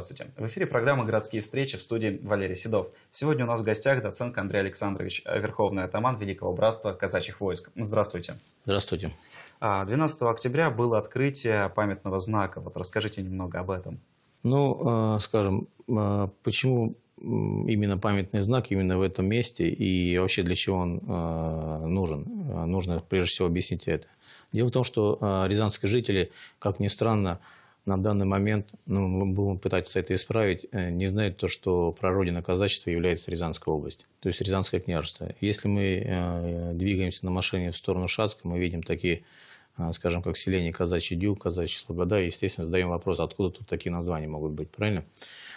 Здравствуйте. В эфире программа «Городские встречи» в студии Валерий Седов. Сегодня у нас в гостях доцент Андрей Александрович, э, верховный атаман Великого Братства Казачьих войск. Здравствуйте. Здравствуйте. 12 а, октября было открытие памятного знака. Вот расскажите немного об этом. Ну, э, скажем, э, почему именно памятный знак именно в этом месте и вообще для чего он нужен? Нужно прежде всего объяснить это. Дело в том, что рязанские жители, как ни странно, на данный момент, ну, мы будем пытаться это исправить, э, не знают то, что прародина казачества является Рязанская область, то есть Рязанское княжество. Если мы э, двигаемся на машине в сторону Шацка, мы видим такие, э, скажем, как селение Казачий Дю, Казачий Слобода, и, естественно, задаем вопрос, откуда тут такие названия могут быть, правильно?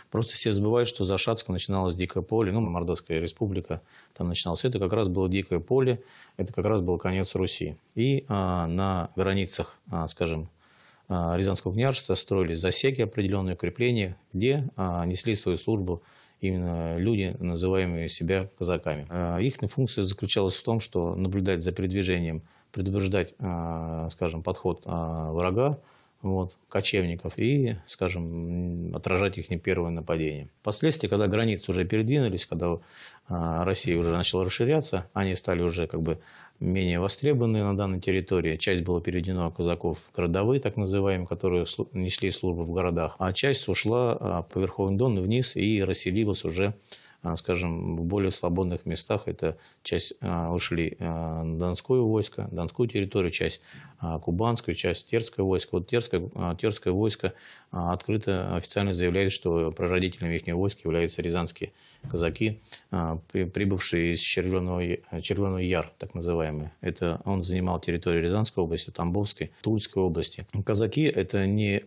Просто все забывают, что за Шацком начиналось дикое поле, ну, Мордовская республика, там начиналось это, как раз было дикое поле, это как раз был конец Руси. И а, на границах, а, скажем, а, Рязанского княжества строили засеки, определенные укрепления, где а, несли свою службу именно люди, называемые себя казаками. А, их функция заключалась в том, что наблюдать за передвижением, предупреждать, скажем, подход врага, вот, кочевников и, скажем, отражать их не первое нападение. Впоследствии, когда границы уже передвинулись, когда а, Россия уже начала расширяться, они стали уже как бы менее востребованы на данной территории. Часть была переведена казаков в городовые, так называемые, которые несли службу в городах, а часть ушла а, по Верховный Дон вниз и расселилась уже а, скажем, в более свободных местах. Это часть а, ушли а, Донское войско, Донскую территорию, часть Кубанскую, часть Терское войско. Вот Терское, Терское войско открыто официально заявляет, что прародителями их войск являются рязанские казаки, прибывшие из Червоного, Червоного Яр, так называемые. Это он занимал территорию Рязанской области, Тамбовской, Тульской области. Казаки – это не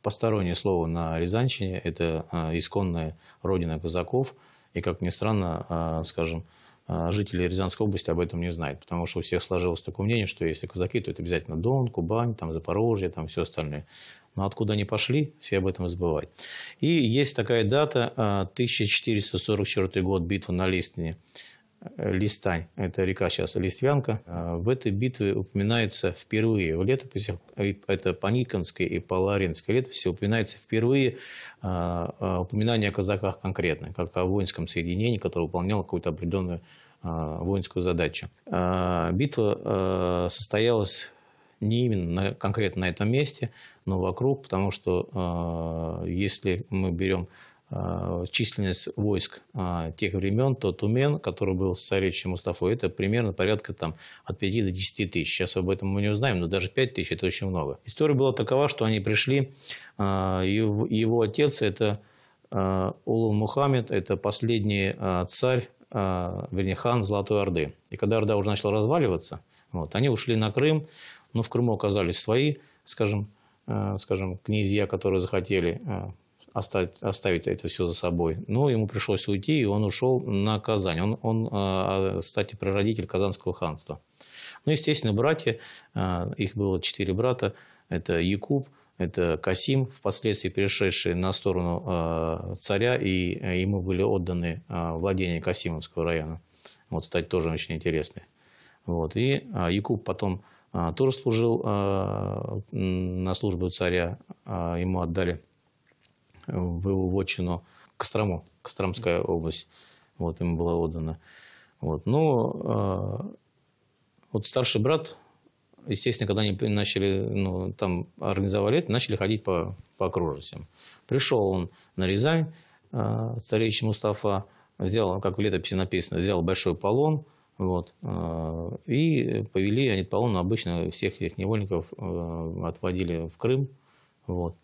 постороннее слово на Рязанщине, это исконная родина казаков – и, как ни странно, а, скажем, а, жители Рязанской области об этом не знают, потому что у всех сложилось такое мнение, что если казаки, то это обязательно Дон, Кубань, там, Запорожье, там все остальное. Но откуда они пошли, все об этом забывают. И есть такая дата, 1444 а, год, битва на Листвене. Листань, это река сейчас Листвянка, а, в этой битве упоминается впервые в летописях, это Паниконская и Паларинской летописи, упоминается впервые а, а, упоминание о казаках конкретно, как о воинском соединении, которое выполняло какую-то определенную воинскую задачу. Битва состоялась не именно конкретно на этом месте, но вокруг, потому что если мы берем а, численность войск а, тех времен, тот Тумен, который был с царевичем Мустафой, это примерно порядка там, от 5 до 10 тысяч. Сейчас об этом мы не узнаем, но даже 5 тысяч – это очень много. История была такова, что они пришли, а, его отец – это Улу Мухаммед, это последний царь, вернее, хан Золотой Орды. И когда Орда уже начала разваливаться, вот, они ушли на Крым, но в Крыму оказались свои, скажем, скажем князья, которые захотели оставить, оставить это все за собой. Но ну, ему пришлось уйти, и он ушел на Казань. Он, он а, а, кстати, прародитель Казанского ханства. Ну, естественно, братья, а, их было четыре брата, это Якуб, это Касим, впоследствии перешедший на сторону царя, и ему были отданы владения Касимовского района. Вот, кстати, тоже очень интересный. Вот. И Якуб потом тоже служил на службу царя, ему отдали в Вотчину Кострому, Костромская область. Вот, ему была отдана. Вот. Но э, вот старший брат, естественно, когда они начали, ну, там организовали это, начали ходить по, по окружностям. Пришел он на Рязань, э, а, царевич Мустафа, взял, как в летописи написано, взял большой полон, вот, э, и повели они полон, обычно всех их невольников э, отводили в Крым, вот.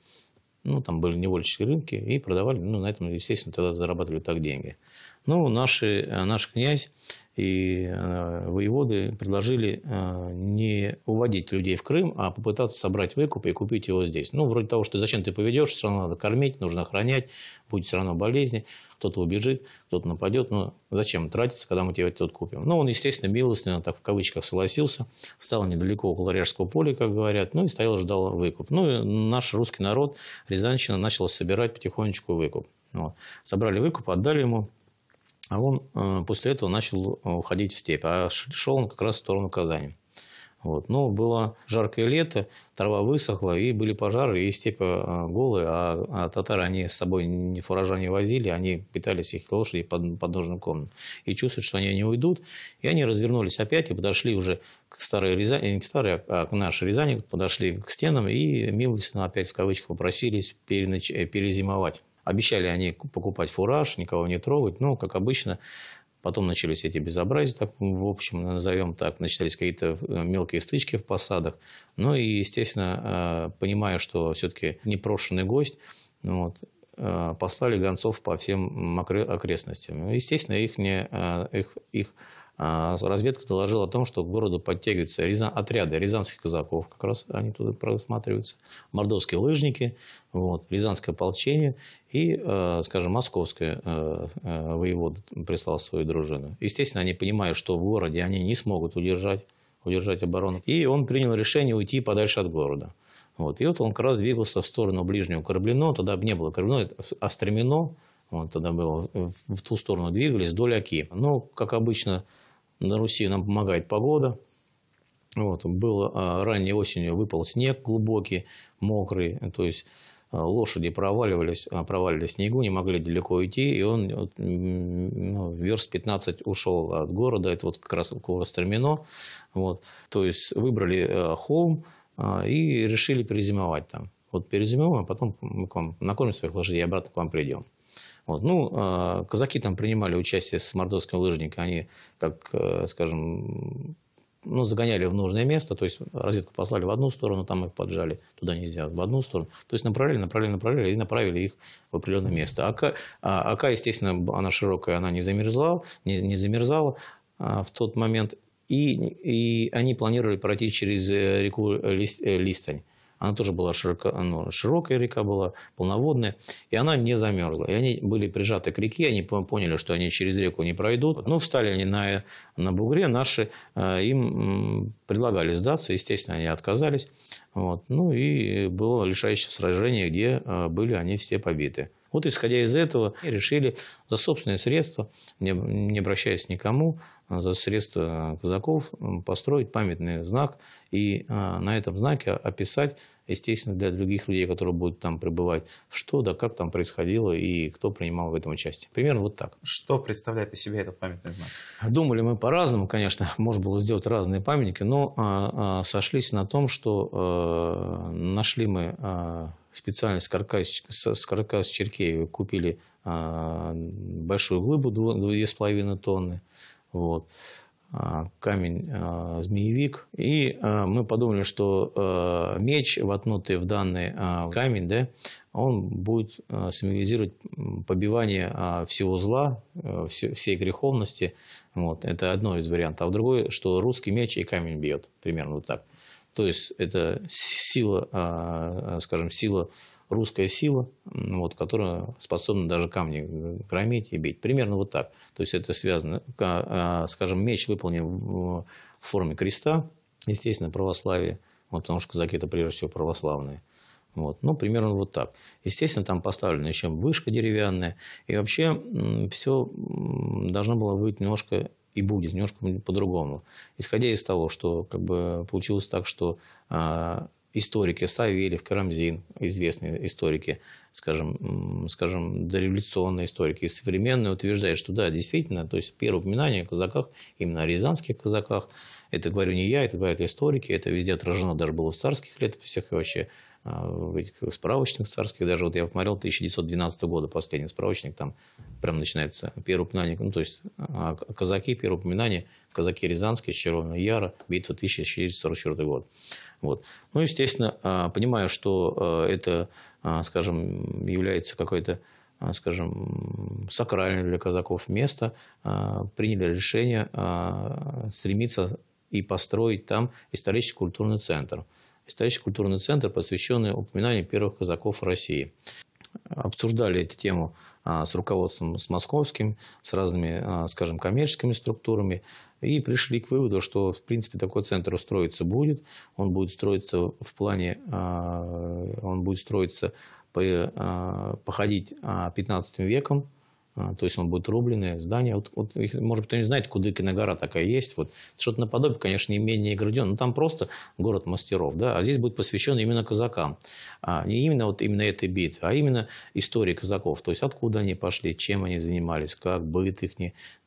Ну, там были невольнические рынки и продавали, ну, на этом, естественно, тогда зарабатывали так деньги. Ну, наши, э, наш князь и э, воеводы предложили э, не уводить людей в Крым, а попытаться собрать выкуп и купить его здесь. Ну, вроде того, что зачем ты поведешь, все равно надо кормить, нужно охранять, будет все равно болезни, кто-то убежит, кто-то нападет. но зачем тратиться, когда мы тебе этот купим? Ну, он, естественно, милостливо, так в кавычках, согласился, стал недалеко около Ряжского поля, как говорят, ну, и стоял, ждал выкуп. Ну, и наш русский народ, Рязанщина, начал собирать потихонечку выкуп. Вот. Собрали выкуп, отдали ему а он э, после этого начал э, уходить в степь. А шел он как раз в сторону Казани. Вот. Но было жаркое лето, трава высохла, и были пожары, и степь э, голая. а, а татары они с собой ни фуража не возили, они питались их лошади под подножным комнам. И чувствуют, что они не уйдут, и они развернулись опять и подошли уже к старой Рязани, не к старой, а к нашей Рязани, подошли к стенам и милостивно ну, опять в кавычках попросились переночь, перезимовать. Обещали они покупать фураж, никого не трогать, но, как обычно, потом начались эти безобразия, так, в общем, назовем так, начались какие-то э, мелкие стычки в посадах. Ну и, естественно, э, понимая, что все-таки непрошенный гость, вот, э, послали гонцов по всем окрестностям. Естественно, их, не, их, их а, разведка доложила о том, что к городу подтягиваются рязан, отряды рязанских казаков, как раз они туда просматриваются, мордовские лыжники, вот, рязанское ополчение и, э, скажем, московское э, э, воевод прислал свою дружину. Естественно, они понимают, что в городе они не смогут удержать, удержать оборону. И он принял решение уйти подальше от города. Вот. И вот он как раз двигался в сторону ближнего Кораблино, тогда не было Кораблино, а Стремино, вот, тогда было, в ту сторону двигались, вдоль Оки. Но, как обычно, на Руси нам помогает погода. Вот, был, а, ранней осенью выпал снег глубокий, мокрый, то есть а, лошади проваливались, а, проваливались в снегу, не могли далеко идти, и он ну, верст 15 ушел от города, это вот как раз около Стремино. Вот. То есть выбрали э, холм и решили перезимовать там. Вот перезимуем, а потом мы к вам накормим своих лошадей и обратно к вам придем. Вот. Ну, а, казаки там принимали участие с мордовским лыжником, они, как, э, скажем, ну, загоняли в нужное место, то есть разведку послали в одну сторону, там их поджали, туда нельзя, в одну сторону. То есть направляли, направляли, направляли и направили их в определенное место. АК, АК а естественно, она широкая, она не замерзла, не, не замерзала а, в тот момент, и, и они планировали пройти через э, реку Лист, э, Листань. Она тоже была широко, ну, широкая река была, полноводная, и она не замерзла. И они были прижаты к реке, они поняли, что они через реку не пройдут. Но ну, встали они на, на бугре, наши э, им предлагали сдаться, естественно, они отказались. Вот. Ну и было лишающее сражение, где э, были они все побиты. Вот исходя из этого, решили за собственные средства, не, обращаясь никому, а за средства казаков построить памятный знак и а, на этом знаке описать, естественно, для других людей, которые будут там пребывать, что да как там происходило и кто принимал в этом участие. Примерно вот так. Что представляет из себя этот памятный знак? Думали мы по-разному, конечно, можно было сделать разные памятники, но а, а сошлись на том, что нашли мы специально с каркас, с каркас Черкеева купили а, большую глыбу 2,5 тонны. Вот а, камень а, змеевик. И мы подумали, что меч, воткнутый в данный камень, да, он будет символизировать побивание всего зла, всей греховности. Вот. Это одно из вариантов. А другой, что русский меч и камень бьет. Примерно вот так. То есть это сила, а, а, скажем, сила, русская сила, вот, которая способна даже камни э, громить и бить. Примерно вот так. То есть это связано, а, скажем, меч выполнен в форме креста, естественно, православие, вот, потому что казаки это прежде всего православные. Вот. Ну, примерно вот так. Естественно, там поставлена еще вышка деревянная. И вообще все должно было быть немножко и будет немножко по-другому. Исходя из того, что как бы, получилось так, что э, историки Савельев, Карамзин, известные историки, скажем, скажем, дореволюционные историки и современные утверждают, что да, действительно, то есть первое упоминание о казаках, именно о рязанских казаках, это говорю не я, это говорят историки, это везде отражено, даже было в царских летописях и вообще а, в этих справочниках царских, даже вот я посмотрел 1912 года последний справочник, там прям начинается первое упоминание, ну то есть а, а, казаки, первое упоминание, казаки Рязанские, Червоного Яра, битва 1444 год. Вот. Ну, естественно, понимая, что это, скажем, является какой-то скажем, сакральное для казаков место, приняли решение стремиться и построить там исторический культурный центр – исторический культурный центр, посвященный упоминанию первых казаков России. Обсуждали эту тему а, с руководством, с московским, с разными, а, скажем, коммерческими структурами, и пришли к выводу, что, в принципе, такой центр устроиться будет. Он будет строиться в плане, а, он будет строиться походить 15 веком, а, то есть он будет рубленное здание. Вот, вот, может кто не знает, Кудыкина гора такая есть. Вот, что-то наподобие, конечно, менее Игруден, но там просто город мастеров. Да? А здесь будет посвящен именно казакам. А, не именно, вот, именно этой битве, а именно истории казаков. То есть откуда они пошли, чем они занимались, как быт их.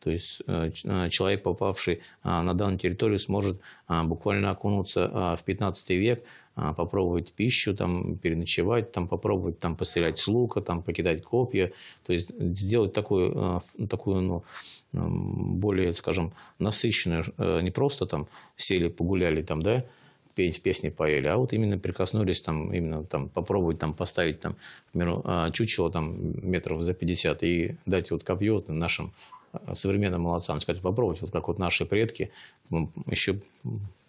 То есть э, э, человек, попавший а, на данную территорию, сможет а, буквально окунуться в 15 век – а, попробовать пищу, там, переночевать, там, попробовать там, пострелять с лука, там, покидать копья. То есть сделать такую, а, такую ну, более, скажем, насыщенную, э, не просто там сели, погуляли, там, да, петь песни поели, а вот именно прикоснулись там, именно там попробовать там поставить там, к примеру, а, чучело там метров за 50 и дать вот копье нашим современным молодцам, сказать, попробовать, вот как вот наши предки, еще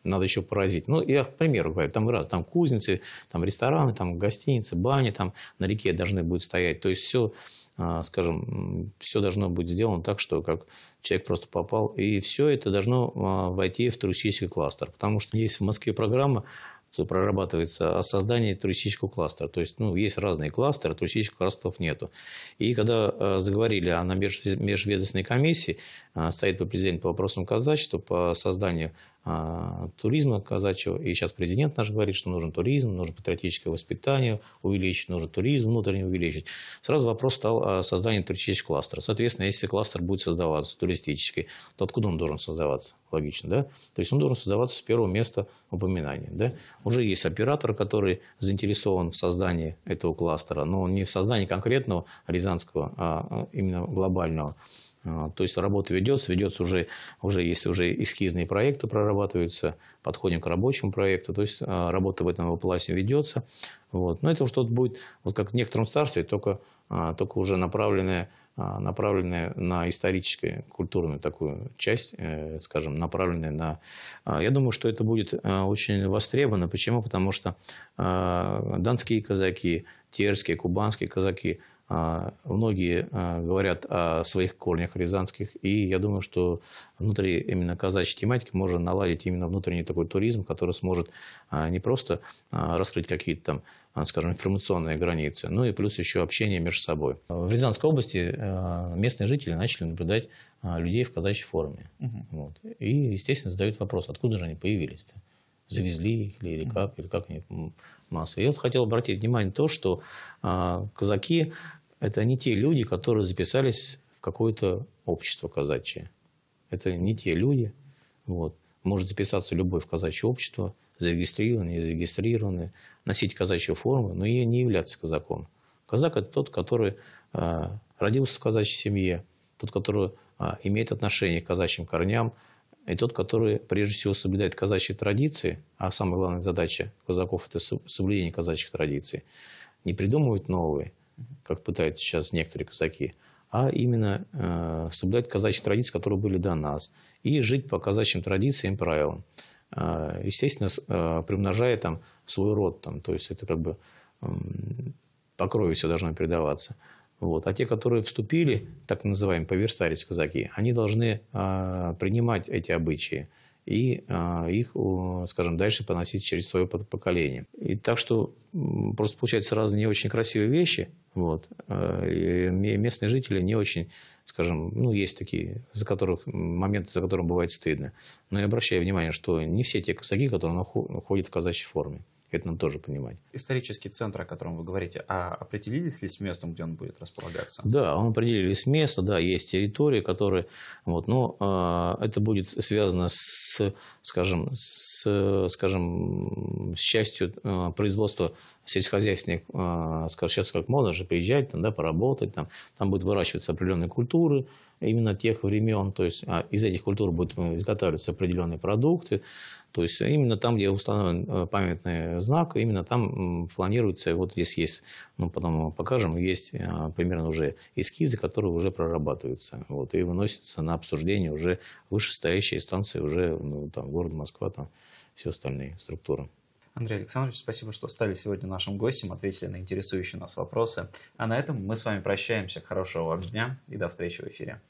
надо еще поразить. Ну, я к примеру говорю, там раз, там кузницы, там рестораны, там гостиницы, бани там на реке должны будут стоять. То есть все, а, скажем, все должно быть сделано так, что как человек просто попал. И все это должно а, войти в туристический кластер. Потому что есть в Москве программа все прорабатывается о создании туристического кластера. То есть, ну, есть разные кластеры, туристических кластеров нету. И когда э, заговорили о межведомственной комиссии, э, стоит президент по вопросам казачества, по созданию а, туризма казачьего. И сейчас президент наш говорит, что нужен туризм, нужно патриотическое воспитание увеличить, нужен туризм внутренне увеличить. Сразу вопрос стал о создании туристического кластера. Соответственно, если кластер будет создаваться туристический, то откуда он должен создаваться? Логично, да? То есть он должен создаваться с первого места упоминания. Да? Уже есть оператор, который заинтересован в создании этого кластера, но он не в создании конкретного рязанского, а, а именно глобального а, то есть работа ведется, ведется уже, уже если уже эскизные проекты прорабатываются, подходим к рабочему проекту, то есть а, работа в этом плане ведется. Вот. Но это что-то будет, вот как в некотором царстве, только, а, только уже направленное направленное на историческую, культурную такую часть, э, скажем, направленное на... Я думаю, что это будет э, очень востребовано. Почему? Потому что донские казаки, терские, кубанские казаки – а, многие а, говорят о своих корнях рязанских, и я думаю, что внутри именно казачьей тематики можно наладить именно внутренний такой туризм, который сможет а, не просто раскрыть какие-то там, скажем, информационные границы, но и плюс еще общение между собой. В Рязанской области местные жители начали наблюдать людей в казачьей форме. Угу. Вот. И, естественно, задают вопрос, откуда же они появились-то? завезли их или, как, или как они массы. Я вот хотел обратить внимание на то, что казаки это не те люди, которые записались в какое-то общество казачье. Это не те люди. Вот. Может записаться любой в казачье общество, зарегистрированный, не зарегистрированный, носить казачью форму, но и не являться казаком. Казак – это тот, который э, родился в казачьей семье, тот, который э, имеет отношение к казачьим корням, и тот, который прежде всего соблюдает казачьи традиции, а самая главная задача казаков – это соблюдение казачьих традиций, не придумывать новые, как пытаются сейчас некоторые казаки, а именно э, соблюдать казачьи традиции, которые были до нас, и жить по казачьим традициям и правилам. Э, естественно, э, примножая там свой род, там, то есть это как бы э, по крови все должно передаваться. Вот. А те, которые вступили, так называемые поверстались казаки, они должны э, принимать эти обычаи и а, их, скажем, дальше поносить через свое поколение. И так что просто получаются разные не очень красивые вещи. Вот. А, и местные жители не очень, скажем, ну, есть такие, за которых, моменты, за которым бывает стыдно. Но я обращаю внимание, что не все те казаки, которые ходят в казачьей форме. Это нам тоже понимать. Исторический центр, о котором вы говорите, а определились ли с местом, где он будет располагаться? Да, он определились с места, да, есть территории, которые... Вот, но э, это будет связано с, скажем, с, скажем, с частью э, производства сельскохозяйственник э, сейчас как можно же приезжать, там, да, поработать, там, там будут выращиваться определенные культуры именно тех времен, то есть а из этих культур будут э, изготавливаться определенные продукты, то есть именно там, где установлен э, памятный знак, именно там планируется, вот здесь есть, ну, потом покажем, есть э, примерно уже эскизы, которые уже прорабатываются, вот, и выносятся на обсуждение уже вышестоящие станции, уже, ну, там, город Москва, там, все остальные структуры. Андрей Александрович, спасибо, что стали сегодня нашим гостем, ответили на интересующие нас вопросы. А на этом мы с вами прощаемся. Хорошего вам дня и до встречи в эфире.